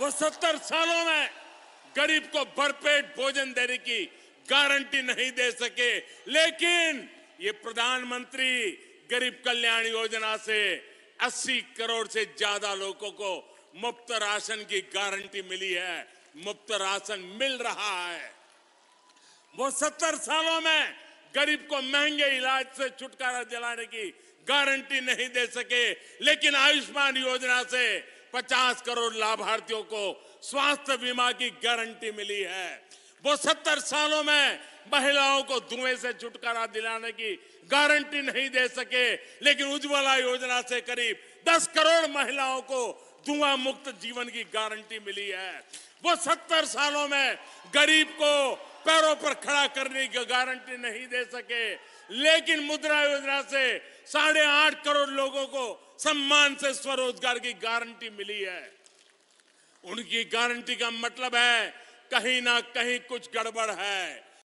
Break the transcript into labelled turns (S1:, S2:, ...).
S1: वो सत्तर सालों में गरीब को भरपेट भोजन देने की गारंटी नहीं दे सके लेकिन ये प्रधानमंत्री गरीब कल्याण योजना से 80 करोड़ से ज्यादा लोगों को मुफ्त राशन की गारंटी मिली है मुफ्त राशन मिल रहा है वो सत्तर सालों में गरीब को महंगे इलाज से छुटकारा दिलाने की गारंटी नहीं दे सके लेकिन आयुष्मान योजना से पचास करोड़ लाभार्थियों को स्वास्थ्य बीमा की गारंटी मिली है वो सत्तर सालों में महिलाओं को धुएं से छुटकारा दिलाने की गारंटी नहीं दे सके लेकिन उज्ज्वला योजना से करीब दस करोड़ महिलाओं को धुआं मुक्त जीवन की गारंटी मिली है वो सत्तर सालों में गरीब को पैरों पर खड़ा करने की गारंटी नहीं दे सके लेकिन मुद्रा योजना से साढ़े आठ करोड़ लोगों को सम्मान से स्वरोजगार की गारंटी मिली है उनकी गारंटी का मतलब है कहीं ना कहीं कुछ गड़बड़ है